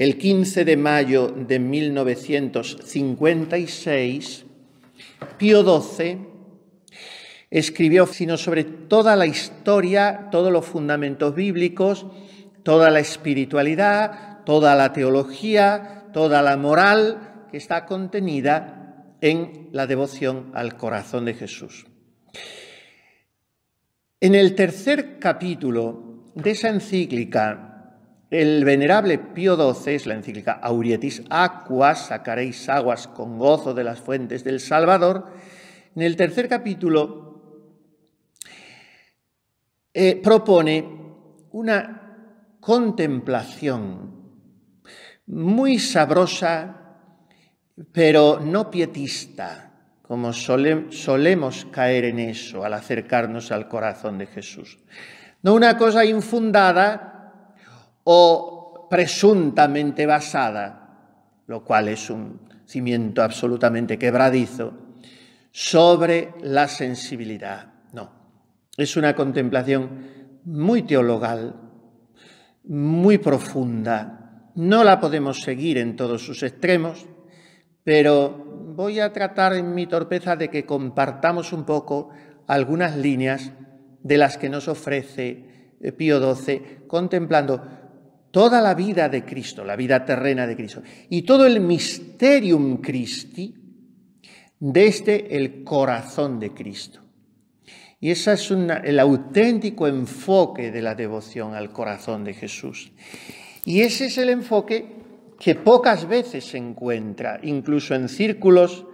El 15 de mayo de 1956, Pío XII escribió, sino sobre toda la historia, todos los fundamentos bíblicos, toda la espiritualidad, toda la teología, toda la moral que está contenida en la devoción al corazón de Jesús. En el tercer capítulo de esa encíclica, el venerable Pío XII, es la encíclica Aurietis Aquas, sacaréis aguas con gozo de las fuentes del Salvador, en el tercer capítulo eh, propone una contemplación muy sabrosa, pero no pietista, como solemos caer en eso al acercarnos al corazón de Jesús. No una cosa infundada o presuntamente basada, lo cual es un cimiento absolutamente quebradizo, sobre la sensibilidad. No, es una contemplación muy teologal, muy profunda. No la podemos seguir en todos sus extremos, pero voy a tratar en mi torpeza de que compartamos un poco algunas líneas de las que nos ofrece eh, Pío XII, contemplando toda la vida de Cristo, la vida terrena de Cristo, y todo el misterium Christi desde el corazón de Cristo. Y ese es el auténtico enfoque de la devoción al corazón de Jesús. Y ese es el enfoque que pocas veces se encuentra, incluso en círculos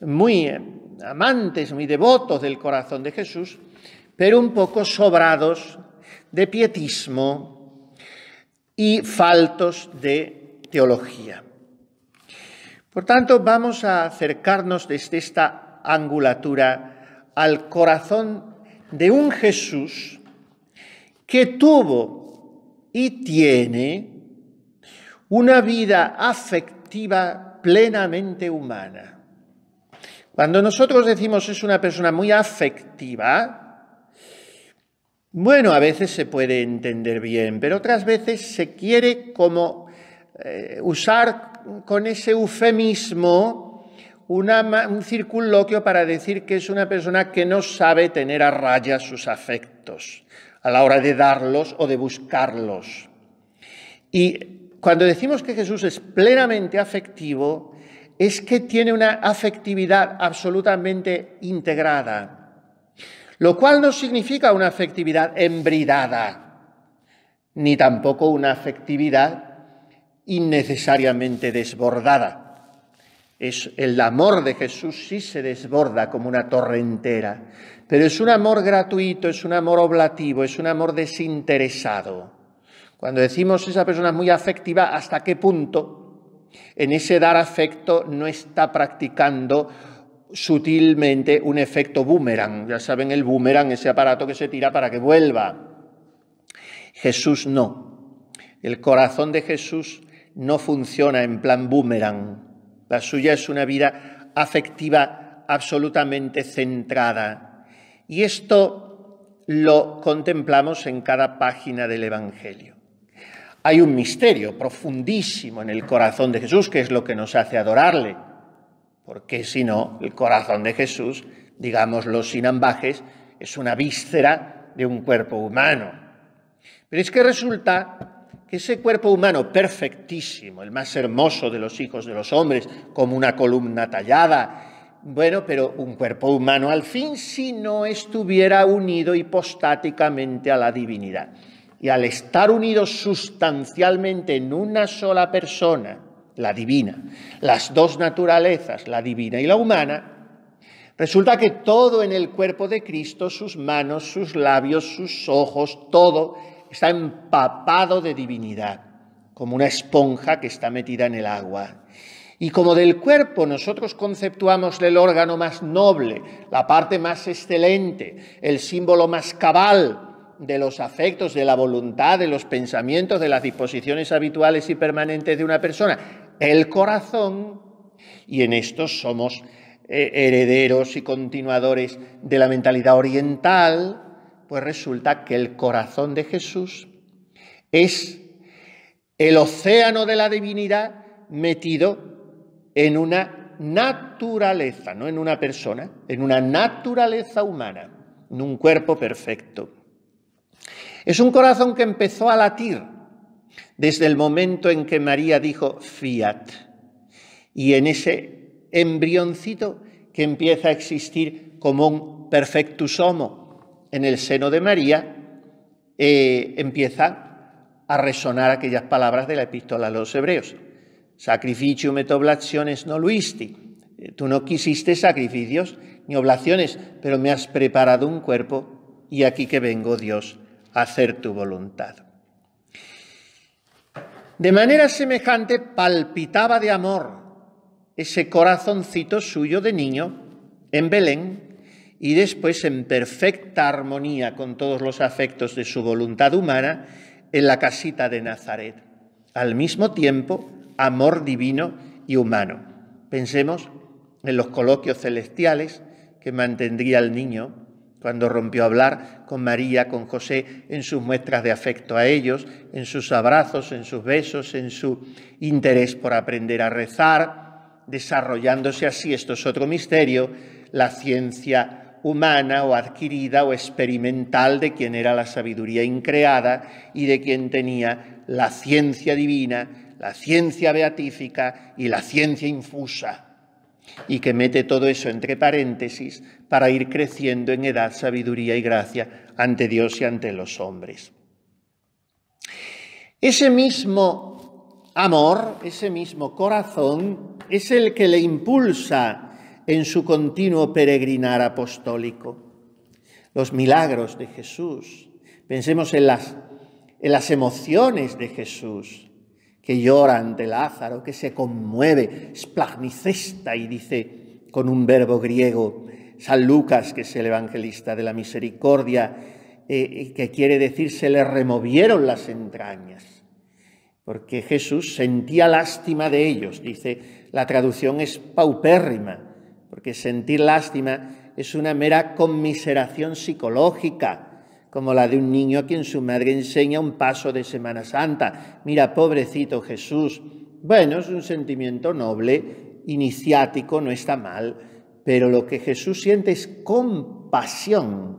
muy eh, amantes, muy devotos del corazón de Jesús, pero un poco sobrados de pietismo, y faltos de teología. Por tanto, vamos a acercarnos desde esta angulatura al corazón de un Jesús que tuvo y tiene una vida afectiva plenamente humana. Cuando nosotros decimos es una persona muy afectiva, bueno, a veces se puede entender bien, pero otras veces se quiere como eh, usar con ese eufemismo un circunloquio para decir que es una persona que no sabe tener a raya sus afectos a la hora de darlos o de buscarlos. Y cuando decimos que Jesús es plenamente afectivo, es que tiene una afectividad absolutamente integrada lo cual no significa una afectividad embridada, ni tampoco una afectividad innecesariamente desbordada. Es el amor de Jesús sí se desborda como una entera, pero es un amor gratuito, es un amor oblativo, es un amor desinteresado. Cuando decimos esa persona es muy afectiva, ¿hasta qué punto en ese dar afecto no está practicando sutilmente un efecto boomerang. Ya saben, el boomerang, ese aparato que se tira para que vuelva. Jesús no. El corazón de Jesús no funciona en plan boomerang. La suya es una vida afectiva absolutamente centrada. Y esto lo contemplamos en cada página del Evangelio. Hay un misterio profundísimo en el corazón de Jesús, que es lo que nos hace adorarle porque si no, el corazón de Jesús, digámoslo sin ambajes, es una víscera de un cuerpo humano. Pero es que resulta que ese cuerpo humano perfectísimo, el más hermoso de los hijos de los hombres, como una columna tallada, bueno, pero un cuerpo humano al fin si no estuviera unido hipostáticamente a la divinidad. Y al estar unido sustancialmente en una sola persona, la divina, las dos naturalezas, la divina y la humana, resulta que todo en el cuerpo de Cristo, sus manos, sus labios, sus ojos, todo está empapado de divinidad, como una esponja que está metida en el agua. Y como del cuerpo nosotros conceptuamos el órgano más noble, la parte más excelente, el símbolo más cabal, de los afectos, de la voluntad, de los pensamientos, de las disposiciones habituales y permanentes de una persona, el corazón y en esto somos eh, herederos y continuadores de la mentalidad oriental, pues resulta que el corazón de Jesús es el océano de la divinidad metido en una naturaleza, no en una persona, en una naturaleza humana, en un cuerpo perfecto. Es un corazón que empezó a latir desde el momento en que María dijo fiat y en ese embrioncito que empieza a existir como un perfectus homo en el seno de María, eh, empieza a resonar aquellas palabras de la epístola a los hebreos. Sacrificium et oblaciones no luisti. Eh, tú no quisiste sacrificios ni oblaciones, pero me has preparado un cuerpo y aquí que vengo, Dios, a hacer tu voluntad. De manera semejante palpitaba de amor ese corazoncito suyo de niño en Belén y después en perfecta armonía con todos los afectos de su voluntad humana en la casita de Nazaret. Al mismo tiempo, amor divino y humano. Pensemos en los coloquios celestiales que mantendría el niño cuando rompió a hablar con María, con José, en sus muestras de afecto a ellos, en sus abrazos, en sus besos, en su interés por aprender a rezar, desarrollándose así, esto es otro misterio, la ciencia humana o adquirida o experimental de quien era la sabiduría increada y de quien tenía la ciencia divina, la ciencia beatífica y la ciencia infusa y que mete todo eso entre paréntesis para ir creciendo en edad, sabiduría y gracia ante Dios y ante los hombres. Ese mismo amor, ese mismo corazón, es el que le impulsa en su continuo peregrinar apostólico. Los milagros de Jesús, pensemos en las, en las emociones de Jesús, que llora ante Lázaro, que se conmueve, splagnicesta y dice con un verbo griego, San Lucas, que es el evangelista de la misericordia, eh, eh, que quiere decir se le removieron las entrañas, porque Jesús sentía lástima de ellos, dice, la traducción es paupérrima, porque sentir lástima es una mera conmiseración psicológica, como la de un niño a quien su madre enseña un paso de Semana Santa. Mira, pobrecito Jesús. Bueno, es un sentimiento noble, iniciático, no está mal, pero lo que Jesús siente es compasión.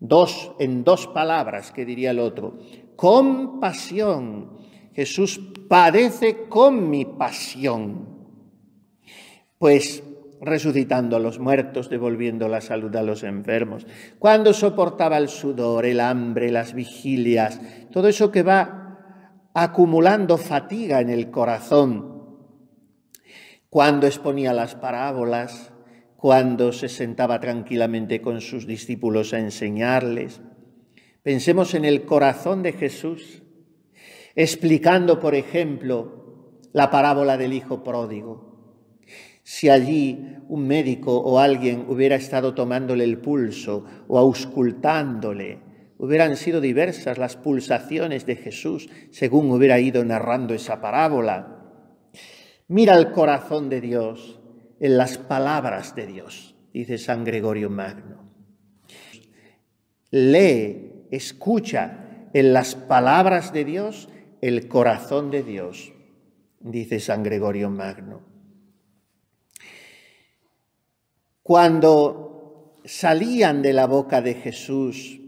Dos, en dos palabras, que diría el otro. Compasión. Jesús padece con mi pasión. Pues resucitando a los muertos, devolviendo la salud a los enfermos, cuando soportaba el sudor, el hambre, las vigilias, todo eso que va acumulando fatiga en el corazón, cuando exponía las parábolas, cuando se sentaba tranquilamente con sus discípulos a enseñarles. Pensemos en el corazón de Jesús, explicando, por ejemplo, la parábola del Hijo Pródigo si allí un médico o alguien hubiera estado tomándole el pulso o auscultándole, hubieran sido diversas las pulsaciones de Jesús según hubiera ido narrando esa parábola. Mira el corazón de Dios en las palabras de Dios, dice San Gregorio Magno. Lee, escucha en las palabras de Dios el corazón de Dios, dice San Gregorio Magno. Cuando salían de la boca de Jesús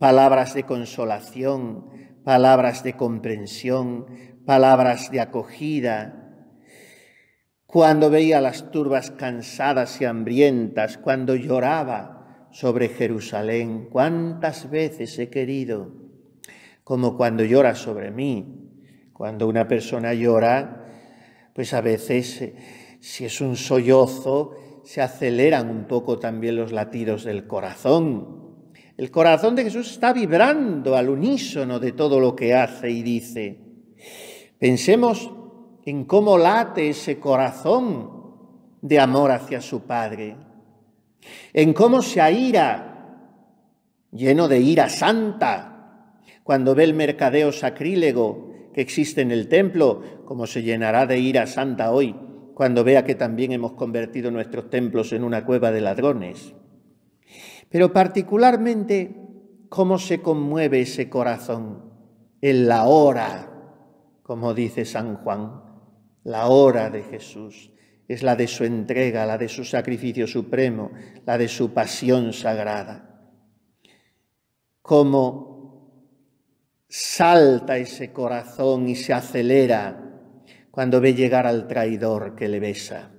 palabras de consolación, palabras de comprensión, palabras de acogida, cuando veía las turbas cansadas y hambrientas, cuando lloraba sobre Jerusalén, cuántas veces he querido, como cuando llora sobre mí, cuando una persona llora, pues a veces, eh, si es un sollozo, se aceleran un poco también los latidos del corazón. El corazón de Jesús está vibrando al unísono de todo lo que hace y dice. Pensemos en cómo late ese corazón de amor hacia su Padre, en cómo se aira, lleno de ira santa, cuando ve el mercadeo sacrílego que existe en el templo, como se llenará de ira santa hoy cuando vea que también hemos convertido nuestros templos en una cueva de ladrones. Pero particularmente, cómo se conmueve ese corazón en la hora, como dice San Juan, la hora de Jesús. Es la de su entrega, la de su sacrificio supremo, la de su pasión sagrada. Cómo salta ese corazón y se acelera cuando ve llegar al traidor que le besa.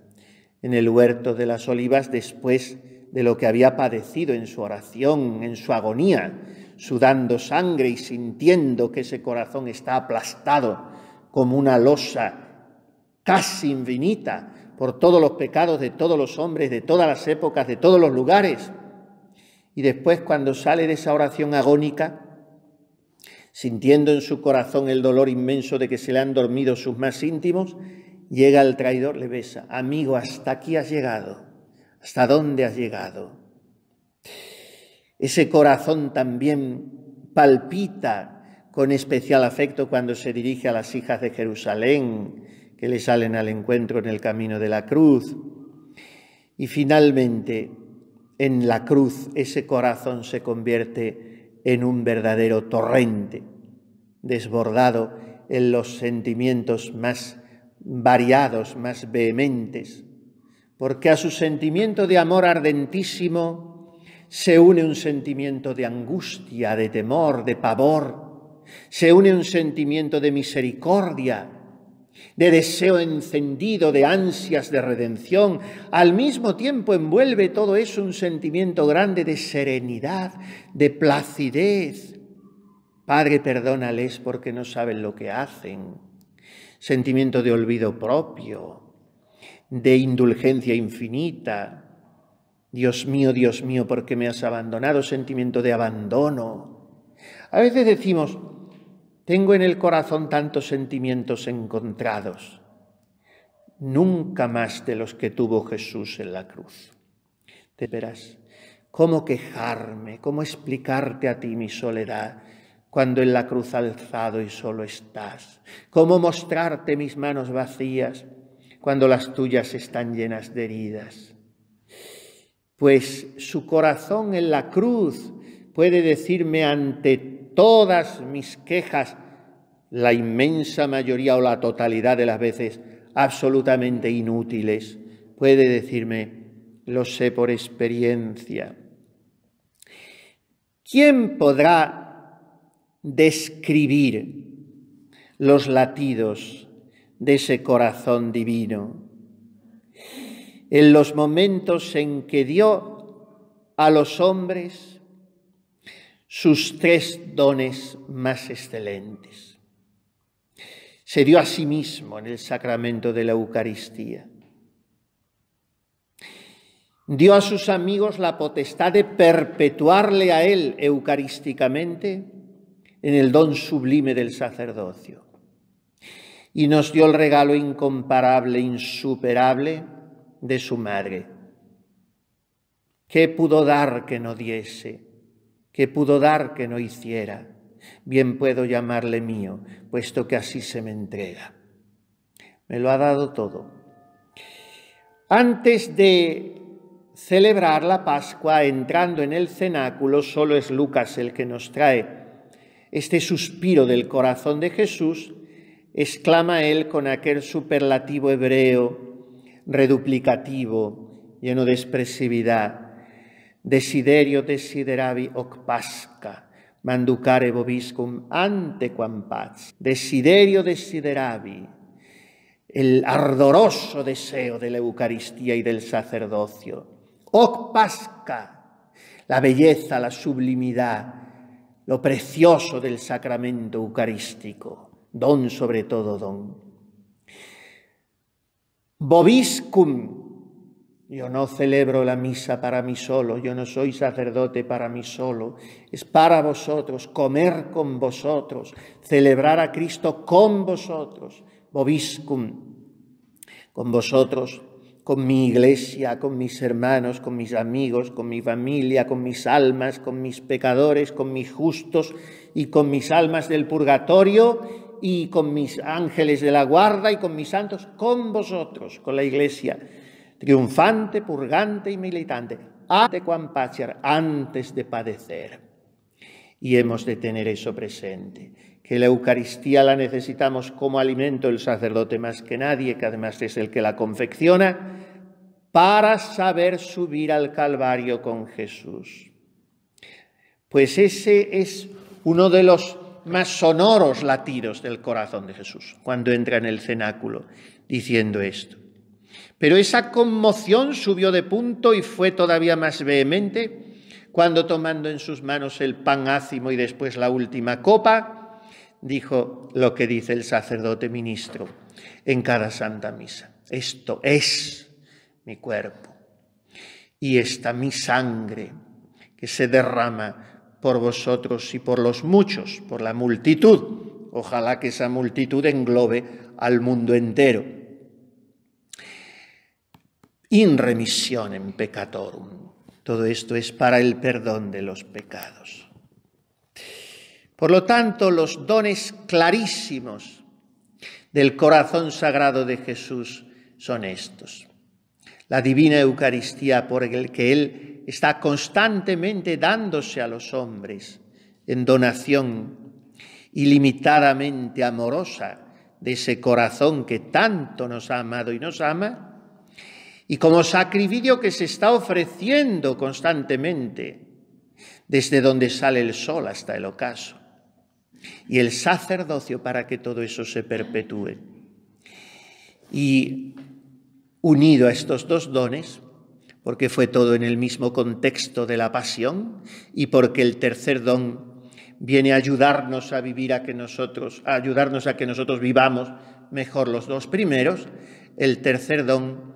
En el huerto de las olivas, después de lo que había padecido en su oración, en su agonía, sudando sangre y sintiendo que ese corazón está aplastado como una losa casi infinita por todos los pecados de todos los hombres, de todas las épocas, de todos los lugares. Y después cuando sale de esa oración agónica, Sintiendo en su corazón el dolor inmenso de que se le han dormido sus más íntimos, llega el traidor, le besa, amigo, hasta aquí has llegado, hasta dónde has llegado. Ese corazón también palpita con especial afecto cuando se dirige a las hijas de Jerusalén, que le salen al encuentro en el camino de la cruz. Y finalmente, en la cruz, ese corazón se convierte en en un verdadero torrente, desbordado en los sentimientos más variados, más vehementes, porque a su sentimiento de amor ardentísimo se une un sentimiento de angustia, de temor, de pavor, se une un sentimiento de misericordia, de deseo encendido, de ansias de redención. Al mismo tiempo envuelve todo eso un sentimiento grande de serenidad, de placidez. Padre, perdónales porque no saben lo que hacen. Sentimiento de olvido propio, de indulgencia infinita. Dios mío, Dios mío, ¿por qué me has abandonado? Sentimiento de abandono. A veces decimos, tengo en el corazón tantos sentimientos encontrados, nunca más de los que tuvo Jesús en la cruz. Te verás, cómo quejarme, cómo explicarte a ti mi soledad cuando en la cruz alzado y solo estás, cómo mostrarte mis manos vacías cuando las tuyas están llenas de heridas. Pues su corazón en la cruz puede decirme ante todas mis quejas, la inmensa mayoría o la totalidad de las veces, absolutamente inútiles. Puede decirme, lo sé por experiencia. ¿Quién podrá describir los latidos de ese corazón divino? En los momentos en que dio a los hombres sus tres dones más excelentes. Se dio a sí mismo en el sacramento de la Eucaristía. Dio a sus amigos la potestad de perpetuarle a él eucarísticamente en el don sublime del sacerdocio. Y nos dio el regalo incomparable, insuperable de su madre. ¿Qué pudo dar que no diese? que pudo dar que no hiciera? Bien puedo llamarle mío, puesto que así se me entrega. Me lo ha dado todo. Antes de celebrar la Pascua entrando en el cenáculo, solo es Lucas el que nos trae este suspiro del corazón de Jesús, exclama él con aquel superlativo hebreo, reduplicativo, lleno de expresividad desiderio desideravi hoc pasca, manducare vobiscum quam paz. Desiderio desideravi, el ardoroso deseo de la Eucaristía y del sacerdocio. Hoc pasca, la belleza, la sublimidad, lo precioso del sacramento eucarístico, don sobre todo don. Bobiscum, yo no celebro la misa para mí solo, yo no soy sacerdote para mí solo, es para vosotros, comer con vosotros, celebrar a Cristo con vosotros, bobiscum, con vosotros, con mi iglesia, con mis hermanos, con mis amigos, con mi familia, con mis almas, con mis pecadores, con mis justos y con mis almas del purgatorio y con mis ángeles de la guarda y con mis santos, con vosotros, con la iglesia triunfante, purgante y militante, cuan antes de padecer. Y hemos de tener eso presente, que la Eucaristía la necesitamos como alimento el sacerdote más que nadie, que además es el que la confecciona, para saber subir al Calvario con Jesús. Pues ese es uno de los más sonoros latidos del corazón de Jesús, cuando entra en el cenáculo diciendo esto. Pero esa conmoción subió de punto y fue todavía más vehemente cuando tomando en sus manos el pan ácimo y después la última copa, dijo lo que dice el sacerdote ministro en cada santa misa. Esto es mi cuerpo y esta mi sangre que se derrama por vosotros y por los muchos, por la multitud. Ojalá que esa multitud englobe al mundo entero in remissionem peccatorum. Todo esto es para el perdón de los pecados. Por lo tanto, los dones clarísimos del corazón sagrado de Jesús son estos. La divina Eucaristía por el que Él está constantemente dándose a los hombres en donación ilimitadamente amorosa de ese corazón que tanto nos ha amado y nos ama, y como sacrificio que se está ofreciendo constantemente, desde donde sale el sol hasta el ocaso, y el sacerdocio para que todo eso se perpetúe. Y unido a estos dos dones, porque fue todo en el mismo contexto de la pasión y porque el tercer don viene a ayudarnos a vivir a que nosotros, a ayudarnos a que nosotros vivamos mejor los dos primeros, el tercer don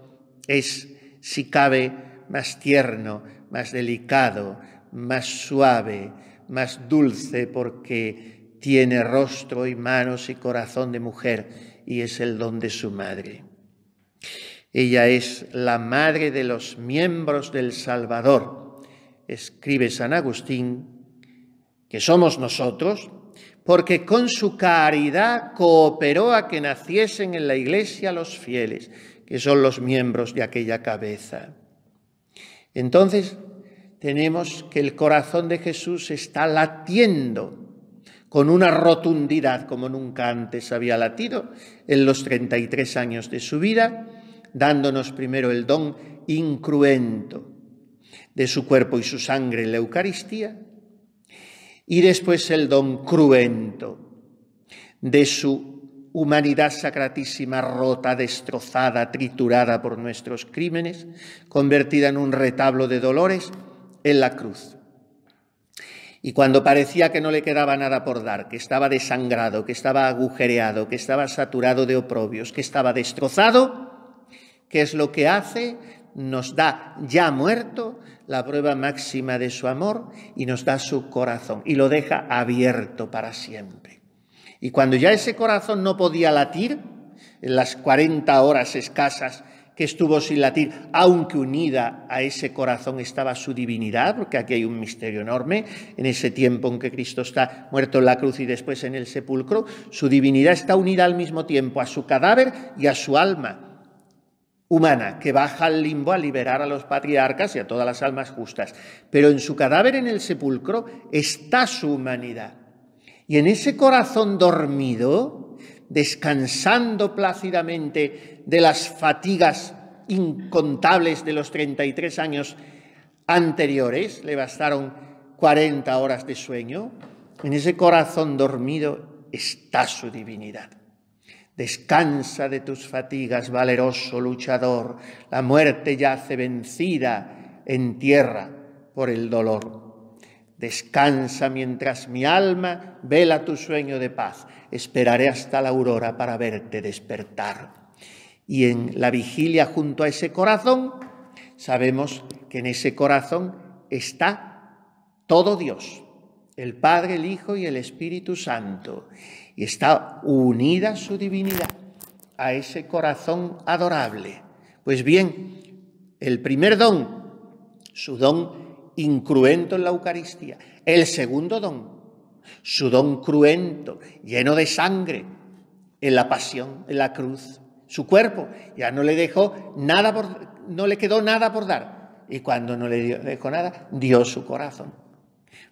es, si cabe, más tierno, más delicado, más suave, más dulce, porque tiene rostro y manos y corazón de mujer y es el don de su madre. Ella es la madre de los miembros del Salvador, escribe San Agustín, que somos nosotros, porque con su caridad cooperó a que naciesen en la iglesia los fieles que son los miembros de aquella cabeza. Entonces tenemos que el corazón de Jesús está latiendo con una rotundidad como nunca antes había latido en los 33 años de su vida, dándonos primero el don incruento de su cuerpo y su sangre en la Eucaristía, y después el don cruento de su humanidad sacratísima rota, destrozada, triturada por nuestros crímenes, convertida en un retablo de dolores, en la cruz. Y cuando parecía que no le quedaba nada por dar, que estaba desangrado, que estaba agujereado, que estaba saturado de oprobios, que estaba destrozado, ¿qué es lo que hace? Nos da ya muerto la prueba máxima de su amor y nos da su corazón y lo deja abierto para siempre. Y cuando ya ese corazón no podía latir, en las 40 horas escasas que estuvo sin latir, aunque unida a ese corazón estaba su divinidad, porque aquí hay un misterio enorme, en ese tiempo en que Cristo está muerto en la cruz y después en el sepulcro, su divinidad está unida al mismo tiempo a su cadáver y a su alma humana, que baja al limbo a liberar a los patriarcas y a todas las almas justas. Pero en su cadáver en el sepulcro está su humanidad. Y en ese corazón dormido, descansando plácidamente de las fatigas incontables de los 33 años anteriores, le bastaron 40 horas de sueño, en ese corazón dormido está su divinidad. Descansa de tus fatigas, valeroso luchador, la muerte yace vencida en tierra por el dolor. Descansa mientras mi alma vela tu sueño de paz. Esperaré hasta la aurora para verte despertar. Y en la vigilia junto a ese corazón, sabemos que en ese corazón está todo Dios, el Padre, el Hijo y el Espíritu Santo. Y está unida su divinidad a ese corazón adorable. Pues bien, el primer don, su don incruento en la Eucaristía. El segundo don, su don cruento, lleno de sangre, en la pasión, en la cruz. Su cuerpo ya no le dejó nada por, no le quedó nada por dar. Y cuando no le dejó nada, dio su corazón.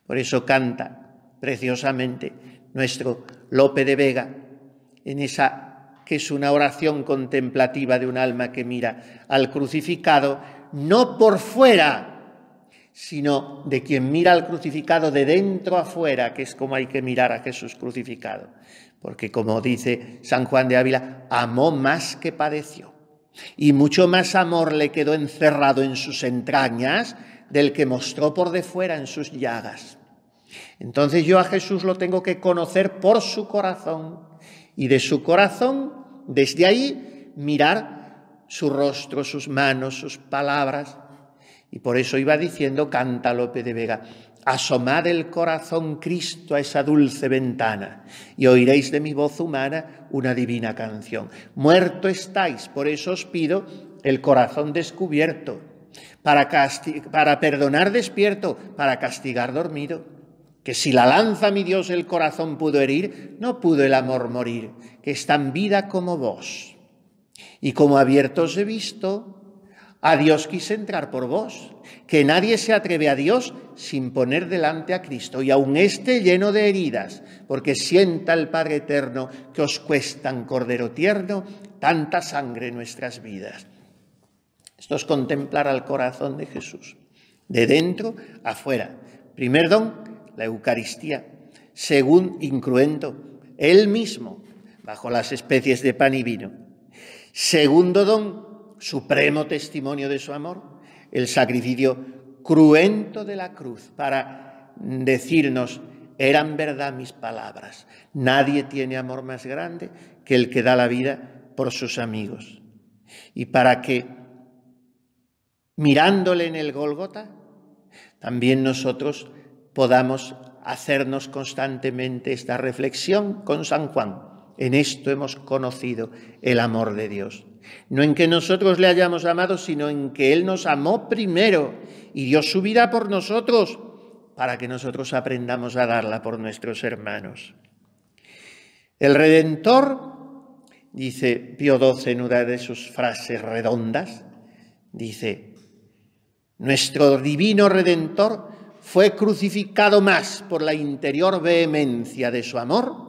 Por eso canta preciosamente nuestro Lope de Vega en esa que es una oración contemplativa de un alma que mira al crucificado, no por fuera, sino de quien mira al crucificado de dentro afuera, que es como hay que mirar a Jesús crucificado. Porque como dice San Juan de Ávila, amó más que padeció. Y mucho más amor le quedó encerrado en sus entrañas del que mostró por de fuera en sus llagas. Entonces yo a Jesús lo tengo que conocer por su corazón y de su corazón, desde ahí, mirar su rostro, sus manos, sus palabras, y por eso iba diciendo Canta Lope de Vega, asomad el corazón Cristo a esa dulce ventana y oiréis de mi voz humana una divina canción. Muerto estáis, por eso os pido el corazón descubierto, para, para perdonar despierto, para castigar dormido que si la lanza mi Dios el corazón pudo herir, no pudo el amor morir, que está en vida como vos. Y como abiertos he visto, a Dios quise entrar por vos, que nadie se atreve a Dios sin poner delante a Cristo, y aun este lleno de heridas, porque sienta el Padre Eterno que os cuestan, Cordero Tierno, tanta sangre en nuestras vidas. Esto es contemplar al corazón de Jesús, de dentro afuera. Primer don, la Eucaristía. Según incruento, Él mismo, bajo las especies de pan y vino. Segundo don, supremo testimonio de su amor, el sacrificio cruento de la cruz para decirnos, eran verdad mis palabras, nadie tiene amor más grande que el que da la vida por sus amigos. Y para que, mirándole en el Gólgota, también nosotros podamos hacernos constantemente esta reflexión con San Juan. En esto hemos conocido el amor de Dios. No en que nosotros le hayamos amado, sino en que Él nos amó primero y dio su vida por nosotros para que nosotros aprendamos a darla por nuestros hermanos. El Redentor, dice Pío XII en una de sus frases redondas, dice, nuestro divino Redentor fue crucificado más por la interior vehemencia de su amor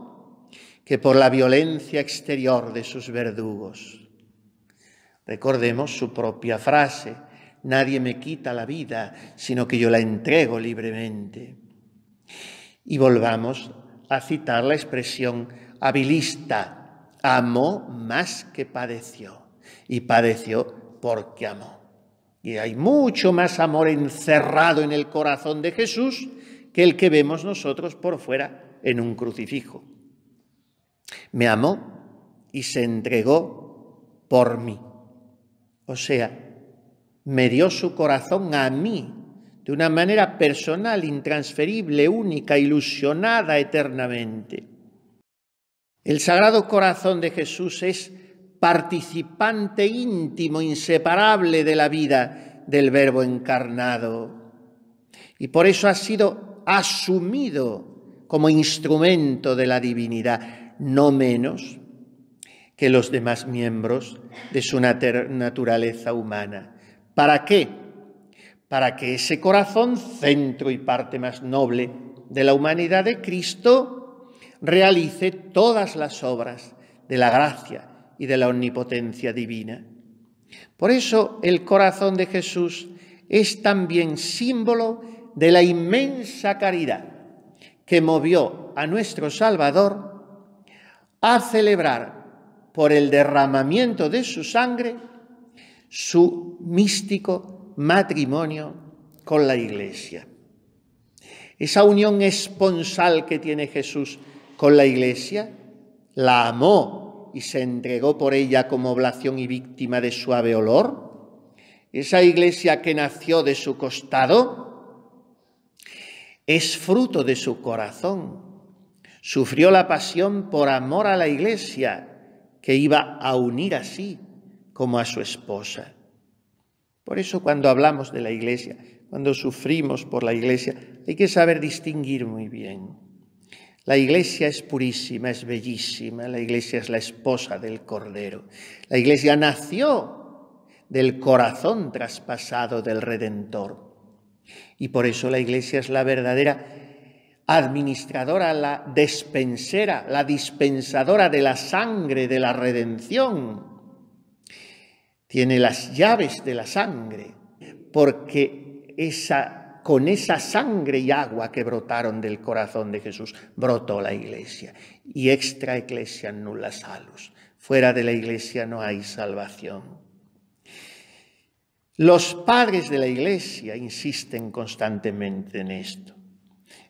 que por la violencia exterior de sus verdugos. Recordemos su propia frase, nadie me quita la vida, sino que yo la entrego libremente. Y volvamos a citar la expresión habilista, amó más que padeció, y padeció porque amó. Y hay mucho más amor encerrado en el corazón de Jesús que el que vemos nosotros por fuera en un crucifijo. Me amó y se entregó por mí. O sea, me dio su corazón a mí de una manera personal, intransferible, única, ilusionada eternamente. El Sagrado Corazón de Jesús es participante íntimo, inseparable de la vida del Verbo encarnado. Y por eso ha sido asumido como instrumento de la divinidad, no menos que los demás miembros de su naturaleza humana. ¿Para qué? Para que ese corazón, centro y parte más noble de la humanidad de Cristo, realice todas las obras de la gracia y de la omnipotencia divina. Por eso el corazón de Jesús es también símbolo de la inmensa caridad que movió a nuestro Salvador a celebrar por el derramamiento de su sangre su místico matrimonio con la iglesia. Esa unión esponsal que tiene Jesús con la iglesia, la amó y se entregó por ella como oblación y víctima de suave olor. Esa iglesia que nació de su costado es fruto de su corazón. Sufrió la pasión por amor a la iglesia que iba a unir así como a su esposa. Por eso cuando hablamos de la iglesia, cuando sufrimos por la iglesia, hay que saber distinguir muy bien. La iglesia es purísima, es bellísima, la iglesia es la esposa del Cordero. La iglesia nació del corazón traspasado del Redentor. Y por eso la iglesia es la verdadera administradora, la despensera, la dispensadora de la sangre de la redención. Tiene las llaves de la sangre, porque con esa sangre y agua que brotaron del corazón de Jesús, brotó la iglesia. Y extra iglesia nulla salus. Fuera de la iglesia no hay salvación. Los padres de la iglesia insisten constantemente en esto.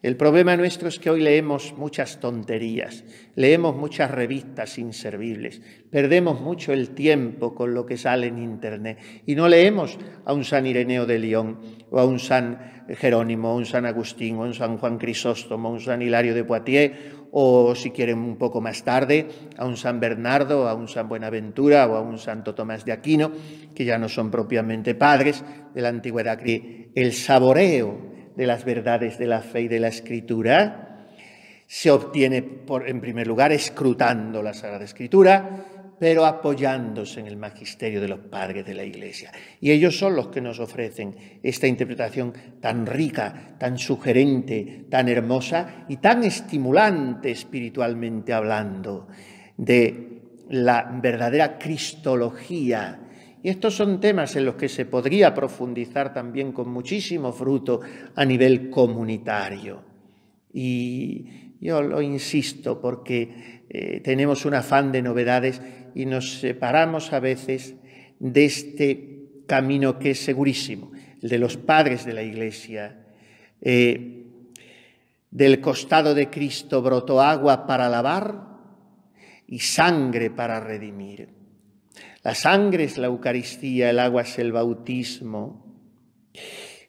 El problema nuestro es que hoy leemos muchas tonterías, leemos muchas revistas inservibles, perdemos mucho el tiempo con lo que sale en Internet y no leemos a un San Ireneo de León o a un San Jerónimo, un San Agustín, o un San Juan Crisóstomo, un San Hilario de Poitiers o, si quieren un poco más tarde, a un San Bernardo, a un San Buenaventura o a un Santo Tomás de Aquino, que ya no son propiamente padres de la antigüedad. El saboreo de las verdades de la fe y de la escritura se obtiene, en primer lugar, escrutando la Sagrada Escritura, pero apoyándose en el magisterio de los padres de la Iglesia. Y ellos son los que nos ofrecen esta interpretación tan rica, tan sugerente, tan hermosa y tan estimulante espiritualmente hablando de la verdadera cristología y estos son temas en los que se podría profundizar también con muchísimo fruto a nivel comunitario. Y yo lo insisto porque eh, tenemos un afán de novedades y nos separamos a veces de este camino que es segurísimo, el de los padres de la Iglesia. Eh, del costado de Cristo brotó agua para lavar y sangre para redimir. La sangre es la Eucaristía, el agua es el bautismo.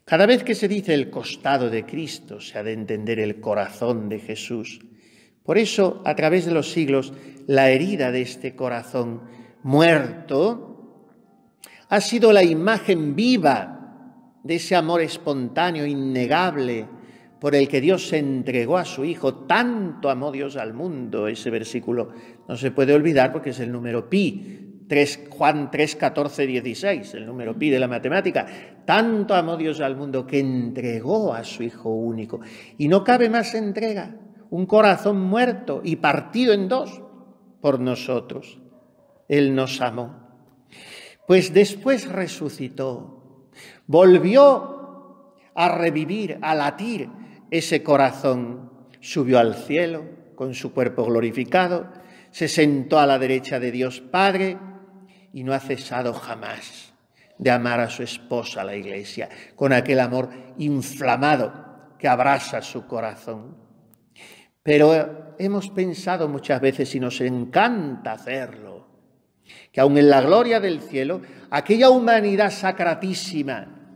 Cada vez que se dice el costado de Cristo, se ha de entender el corazón de Jesús. Por eso, a través de los siglos, la herida de este corazón muerto ha sido la imagen viva de ese amor espontáneo, innegable, por el que Dios se entregó a su Hijo. Tanto amó Dios al mundo. Ese versículo no se puede olvidar porque es el número pi Juan 3, 14, 16, el número pi de la matemática. Tanto amó Dios al mundo que entregó a su Hijo único. Y no cabe más entrega, un corazón muerto y partido en dos por nosotros. Él nos amó. Pues después resucitó, volvió a revivir, a latir ese corazón, subió al cielo con su cuerpo glorificado, se sentó a la derecha de Dios Padre, y no ha cesado jamás de amar a su esposa, la iglesia, con aquel amor inflamado que abrasa su corazón. Pero hemos pensado muchas veces, y nos encanta hacerlo, que aun en la gloria del cielo, aquella humanidad sacratísima,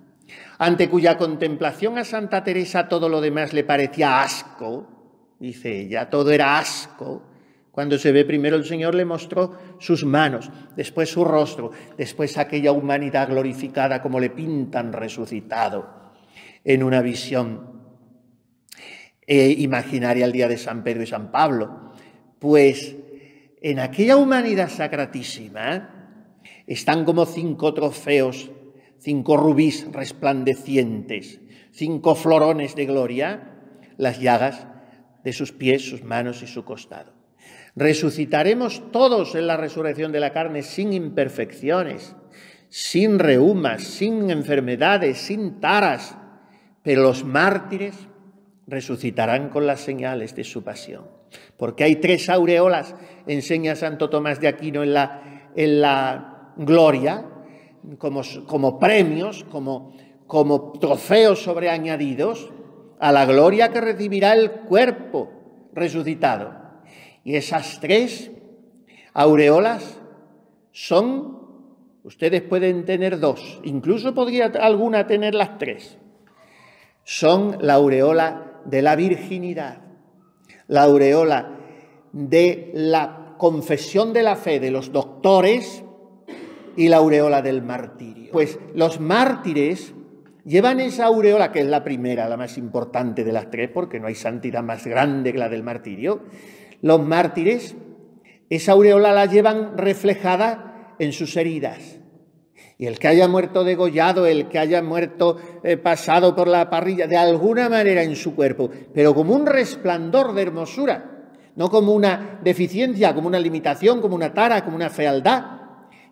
ante cuya contemplación a Santa Teresa todo lo demás le parecía asco, dice ella, todo era asco, cuando se ve primero el Señor le mostró sus manos, después su rostro, después aquella humanidad glorificada como le pintan resucitado en una visión eh, imaginaria el día de San Pedro y San Pablo. Pues en aquella humanidad sacratísima ¿eh? están como cinco trofeos, cinco rubíes resplandecientes, cinco florones de gloria, las llagas de sus pies, sus manos y su costado. Resucitaremos todos en la resurrección de la carne sin imperfecciones, sin reumas, sin enfermedades, sin taras, pero los mártires resucitarán con las señales de su pasión. Porque hay tres aureolas, enseña Santo Tomás de Aquino en la, en la gloria, como, como premios, como, como trofeos sobreañadidos a la gloria que recibirá el cuerpo resucitado y esas tres aureolas son, ustedes pueden tener dos, incluso podría alguna tener las tres, son la aureola de la virginidad, la aureola de la confesión de la fe de los doctores y la aureola del martirio. Pues los mártires llevan esa aureola, que es la primera, la más importante de las tres, porque no hay santidad más grande que la del martirio, los mártires, esa aureola la llevan reflejada en sus heridas. Y el que haya muerto degollado, el que haya muerto eh, pasado por la parrilla, de alguna manera en su cuerpo, pero como un resplandor de hermosura, no como una deficiencia, como una limitación, como una tara, como una fealdad,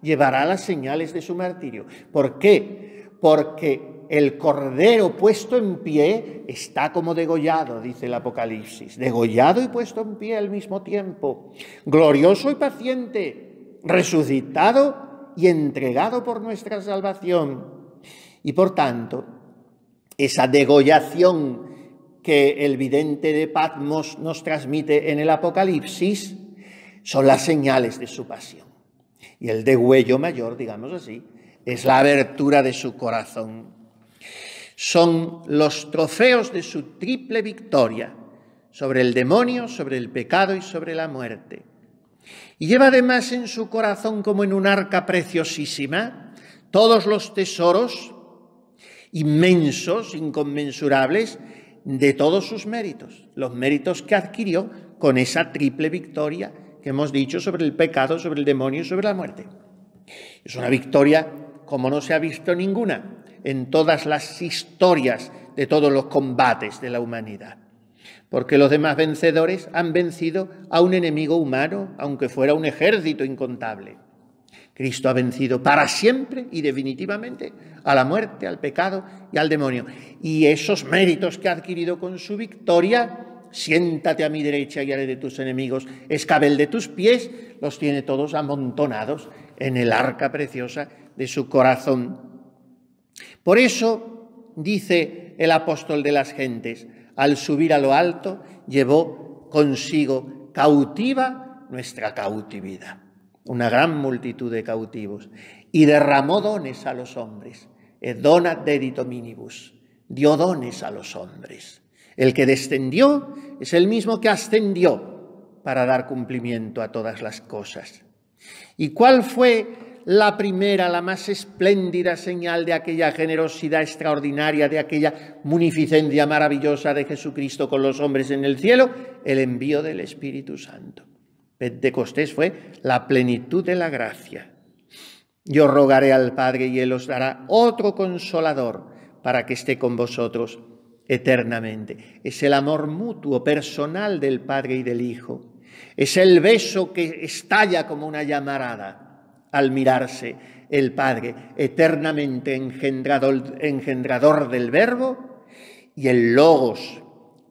llevará las señales de su martirio. ¿Por qué? Porque el cordero puesto en pie está como degollado, dice el Apocalipsis, degollado y puesto en pie al mismo tiempo, glorioso y paciente, resucitado y entregado por nuestra salvación. Y por tanto, esa degollación que el vidente de Patmos nos transmite en el Apocalipsis son las señales de su pasión. Y el degüello mayor, digamos así, es la abertura de su corazón son los trofeos de su triple victoria sobre el demonio, sobre el pecado y sobre la muerte. Y lleva además en su corazón como en un arca preciosísima todos los tesoros inmensos, inconmensurables, de todos sus méritos, los méritos que adquirió con esa triple victoria que hemos dicho sobre el pecado, sobre el demonio y sobre la muerte. Es una victoria como no se ha visto ninguna, en todas las historias de todos los combates de la humanidad. Porque los demás vencedores han vencido a un enemigo humano, aunque fuera un ejército incontable. Cristo ha vencido para siempre y definitivamente a la muerte, al pecado y al demonio. Y esos méritos que ha adquirido con su victoria, siéntate a mi derecha y haré de tus enemigos escabel de tus pies, los tiene todos amontonados en el arca preciosa de su corazón por eso, dice el apóstol de las gentes, al subir a lo alto, llevó consigo cautiva nuestra cautividad, una gran multitud de cautivos, y derramó dones a los hombres, donat dedito minibus, dio dones a los hombres. El que descendió es el mismo que ascendió para dar cumplimiento a todas las cosas. ¿Y cuál fue la primera, la más espléndida señal de aquella generosidad extraordinaria, de aquella munificencia maravillosa de Jesucristo con los hombres en el cielo, el envío del Espíritu Santo. Pentecostés fue la plenitud de la gracia. Yo rogaré al Padre y Él os dará otro consolador para que esté con vosotros eternamente. Es el amor mutuo, personal del Padre y del Hijo. Es el beso que estalla como una llamarada al mirarse el Padre, eternamente engendrador, engendrador del Verbo, y el Logos,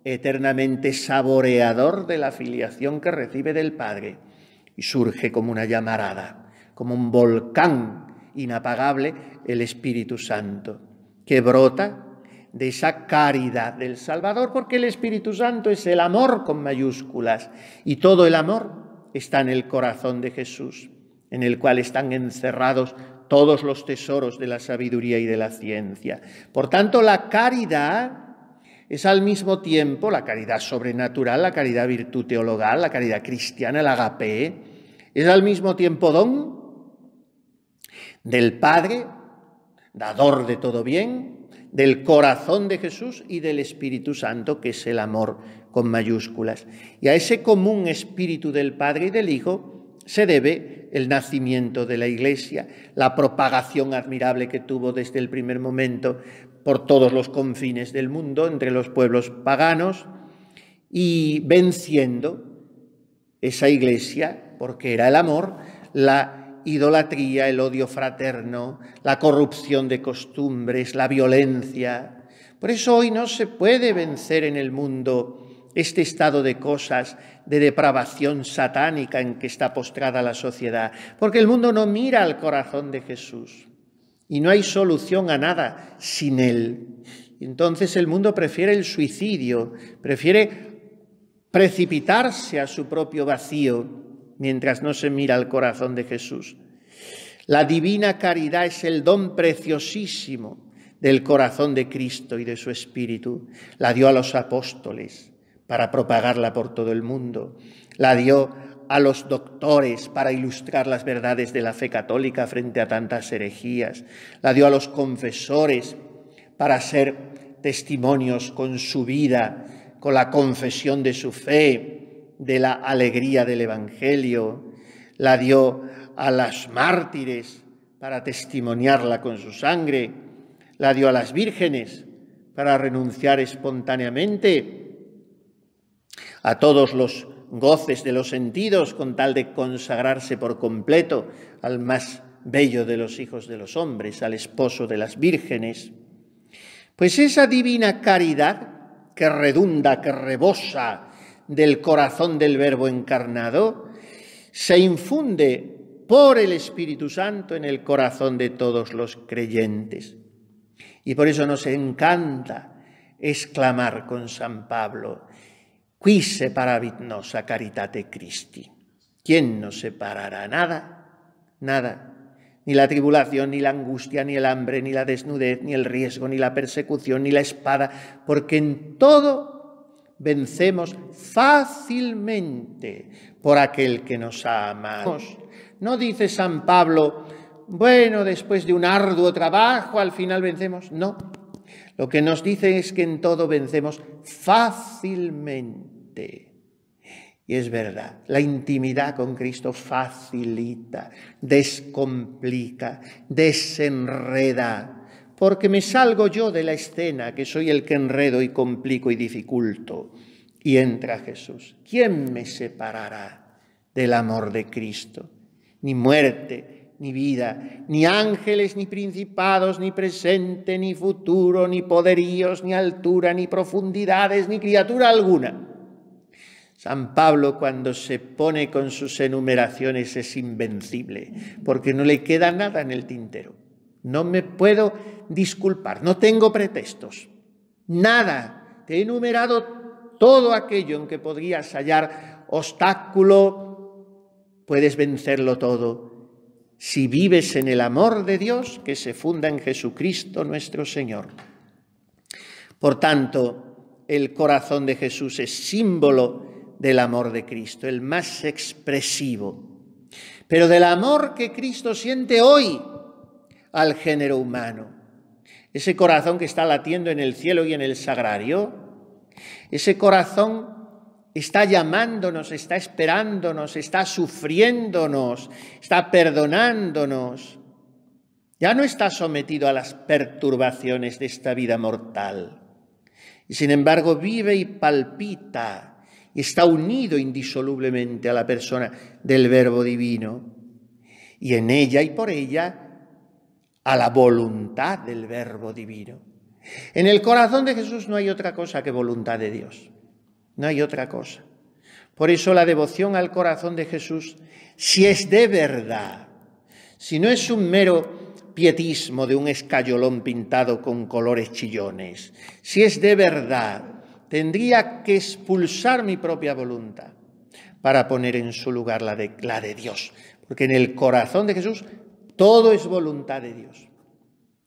eternamente saboreador de la filiación que recibe del Padre, y surge como una llamarada, como un volcán inapagable el Espíritu Santo, que brota de esa caridad del Salvador, porque el Espíritu Santo es el amor con mayúsculas, y todo el amor está en el corazón de Jesús en el cual están encerrados todos los tesoros de la sabiduría y de la ciencia. Por tanto, la caridad es al mismo tiempo la caridad sobrenatural, la caridad virtud teologal, la caridad cristiana, el agape, es al mismo tiempo don del Padre, dador de todo bien, del corazón de Jesús y del Espíritu Santo, que es el amor con mayúsculas. Y a ese común espíritu del Padre y del Hijo, se debe el nacimiento de la Iglesia, la propagación admirable que tuvo desde el primer momento por todos los confines del mundo, entre los pueblos paganos, y venciendo esa Iglesia, porque era el amor, la idolatría, el odio fraterno, la corrupción de costumbres, la violencia. Por eso hoy no se puede vencer en el mundo este estado de cosas, de depravación satánica en que está postrada la sociedad, porque el mundo no mira al corazón de Jesús y no hay solución a nada sin Él. Entonces el mundo prefiere el suicidio, prefiere precipitarse a su propio vacío mientras no se mira al corazón de Jesús. La divina caridad es el don preciosísimo del corazón de Cristo y de su Espíritu. La dio a los apóstoles, para propagarla por todo el mundo. La dio a los doctores para ilustrar las verdades de la fe católica frente a tantas herejías. La dio a los confesores para ser testimonios con su vida, con la confesión de su fe, de la alegría del Evangelio. La dio a las mártires para testimoniarla con su sangre. La dio a las vírgenes para renunciar espontáneamente a todos los goces de los sentidos con tal de consagrarse por completo al más bello de los hijos de los hombres, al esposo de las vírgenes. Pues esa divina caridad que redunda, que rebosa del corazón del Verbo encarnado, se infunde por el Espíritu Santo en el corazón de todos los creyentes. Y por eso nos encanta exclamar con San Pablo, Qui separavit nos a caritate Christi? ¿Quién nos separará? Nada, nada. Ni la tribulación, ni la angustia, ni el hambre, ni la desnudez, ni el riesgo, ni la persecución, ni la espada, porque en todo vencemos fácilmente por aquel que nos ama. No dice San Pablo, bueno, después de un arduo trabajo, al final vencemos. No, lo que nos dice es que en todo vencemos fácilmente. Y es verdad, la intimidad con Cristo facilita, descomplica, desenreda, porque me salgo yo de la escena, que soy el que enredo y complico y dificulto, y entra Jesús. ¿Quién me separará del amor de Cristo? Ni muerte, ni vida, ni ángeles, ni principados, ni presente, ni futuro, ni poderíos, ni altura, ni profundidades, ni criatura alguna. San Pablo cuando se pone con sus enumeraciones es invencible, porque no le queda nada en el tintero. No me puedo disculpar, no tengo pretextos, nada. Te he enumerado todo aquello en que podrías hallar obstáculo, puedes vencerlo todo si vives en el amor de Dios que se funda en Jesucristo nuestro Señor. Por tanto, el corazón de Jesús es símbolo del amor de Cristo, el más expresivo, pero del amor que Cristo siente hoy al género humano. Ese corazón que está latiendo en el cielo y en el sagrario, ese corazón está llamándonos, está esperándonos, está sufriéndonos, está perdonándonos. Ya no está sometido a las perturbaciones de esta vida mortal. Y sin embargo vive y palpita y está unido indisolublemente a la persona del Verbo Divino. Y en ella y por ella a la voluntad del Verbo Divino. En el corazón de Jesús no hay otra cosa que voluntad de Dios no hay otra cosa. Por eso la devoción al corazón de Jesús, si es de verdad, si no es un mero pietismo de un escayolón pintado con colores chillones, si es de verdad, tendría que expulsar mi propia voluntad para poner en su lugar la de, la de Dios. Porque en el corazón de Jesús todo es voluntad de Dios.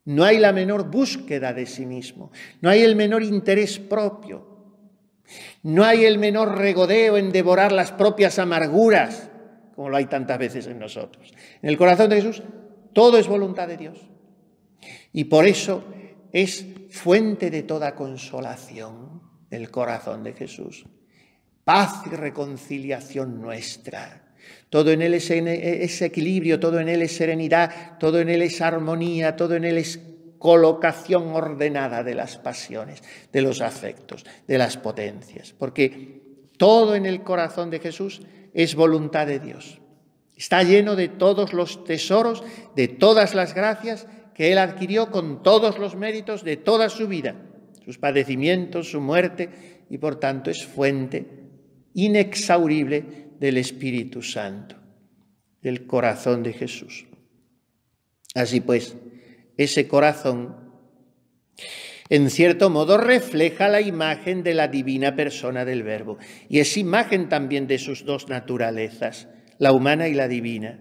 No hay la menor búsqueda de sí mismo, no hay el menor interés propio, no hay el menor regodeo en devorar las propias amarguras, como lo hay tantas veces en nosotros. En el corazón de Jesús todo es voluntad de Dios. Y por eso es fuente de toda consolación el corazón de Jesús. Paz y reconciliación nuestra. Todo en Él es, equilibrio, todo en Él es serenidad, todo en Él es armonía, todo en Él es colocación ordenada de las pasiones, de los afectos, de las potencias, porque todo en el corazón de Jesús es voluntad de Dios. Está lleno de todos los tesoros, de todas las gracias que Él adquirió con todos los méritos de toda su vida, sus padecimientos, su muerte, y por tanto es fuente inexaurible del Espíritu Santo, del corazón de Jesús. Así pues, ese corazón, en cierto modo refleja la imagen de la divina persona del Verbo y es imagen también de sus dos naturalezas, la humana y la divina.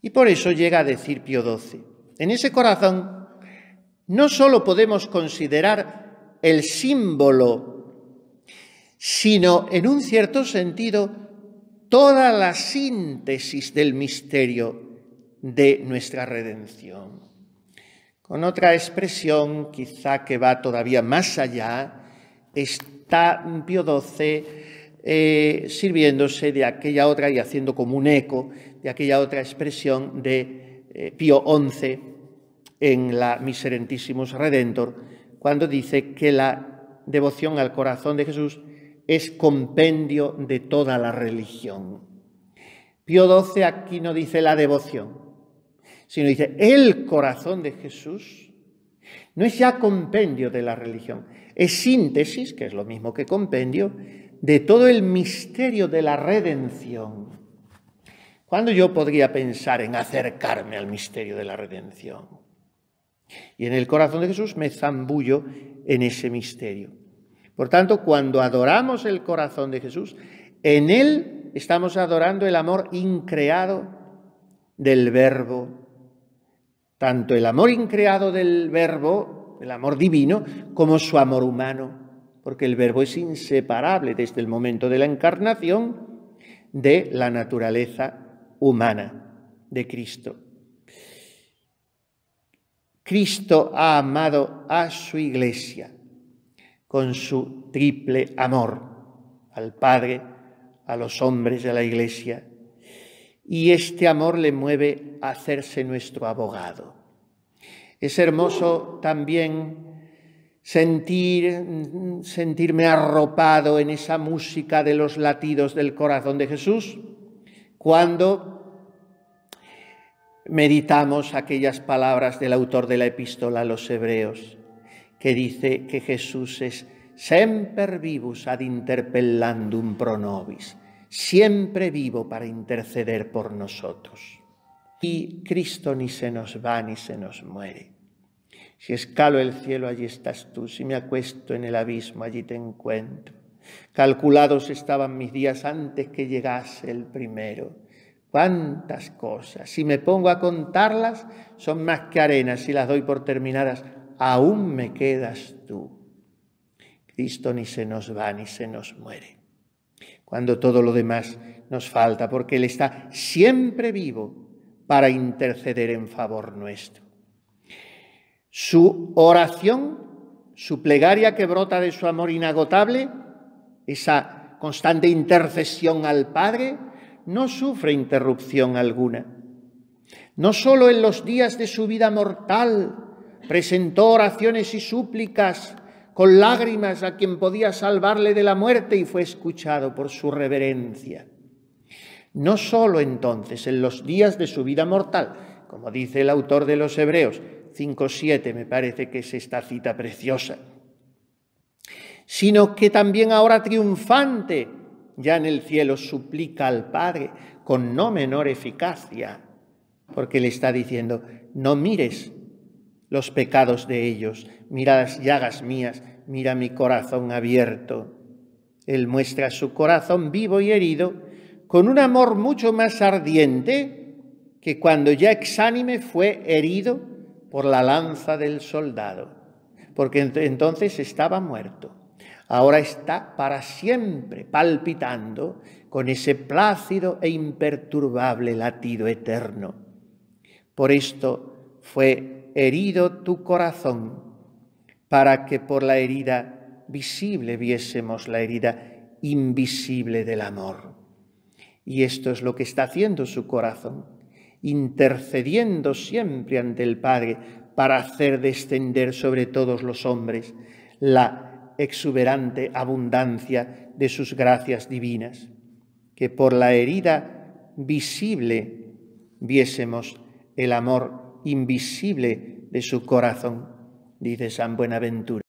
Y por eso llega a decir Pío XII, en ese corazón no sólo podemos considerar el símbolo, sino en un cierto sentido toda la síntesis del misterio de nuestra redención. Con otra expresión, quizá que va todavía más allá, está Pío XII eh, sirviéndose de aquella otra y haciendo como un eco de aquella otra expresión de eh, Pío XI en la Miserentissimus Redentor, cuando dice que la devoción al corazón de Jesús es compendio de toda la religión. Pío XII aquí no dice la devoción, sino dice el corazón de Jesús, no es ya compendio de la religión, es síntesis, que es lo mismo que compendio, de todo el misterio de la redención. ¿Cuándo yo podría pensar en acercarme al misterio de la redención? Y en el corazón de Jesús me zambullo en ese misterio. Por tanto, cuando adoramos el corazón de Jesús, en él estamos adorando el amor increado del Verbo tanto el amor increado del verbo, el amor divino, como su amor humano, porque el verbo es inseparable desde el momento de la encarnación de la naturaleza humana de Cristo. Cristo ha amado a su iglesia con su triple amor, al Padre, a los hombres de la iglesia y este amor le mueve a hacerse nuestro abogado. Es hermoso también sentir, sentirme arropado en esa música de los latidos del corazón de Jesús cuando meditamos aquellas palabras del autor de la epístola a los hebreos, que dice que Jesús es semper vivus ad interpellandum pro siempre vivo para interceder por nosotros. Y Cristo ni se nos va ni se nos muere. Si escalo el cielo, allí estás tú. Si me acuesto en el abismo, allí te encuentro. Calculados estaban mis días antes que llegase el primero. Cuántas cosas. Si me pongo a contarlas, son más que arenas. Si las doy por terminadas, aún me quedas tú. Cristo ni se nos va ni se nos muere cuando todo lo demás nos falta, porque Él está siempre vivo para interceder en favor nuestro. Su oración, su plegaria que brota de su amor inagotable, esa constante intercesión al Padre, no sufre interrupción alguna. No solo en los días de su vida mortal presentó oraciones y súplicas con lágrimas a quien podía salvarle de la muerte y fue escuchado por su reverencia. No solo entonces en los días de su vida mortal, como dice el autor de los Hebreos 5.7, me parece que es esta cita preciosa, sino que también ahora triunfante, ya en el cielo, suplica al Padre con no menor eficacia, porque le está diciendo, no mires los pecados de ellos, mira las llagas mías, mira mi corazón abierto. Él muestra su corazón vivo y herido con un amor mucho más ardiente que cuando ya exánime fue herido por la lanza del soldado, porque entonces estaba muerto. Ahora está para siempre palpitando con ese plácido e imperturbable latido eterno. Por esto fue herido tu corazón para que por la herida visible viésemos la herida invisible del amor. Y esto es lo que está haciendo su corazón, intercediendo siempre ante el Padre para hacer descender sobre todos los hombres la exuberante abundancia de sus gracias divinas, que por la herida visible viésemos el amor invisible de su corazón dice San Buenaventura.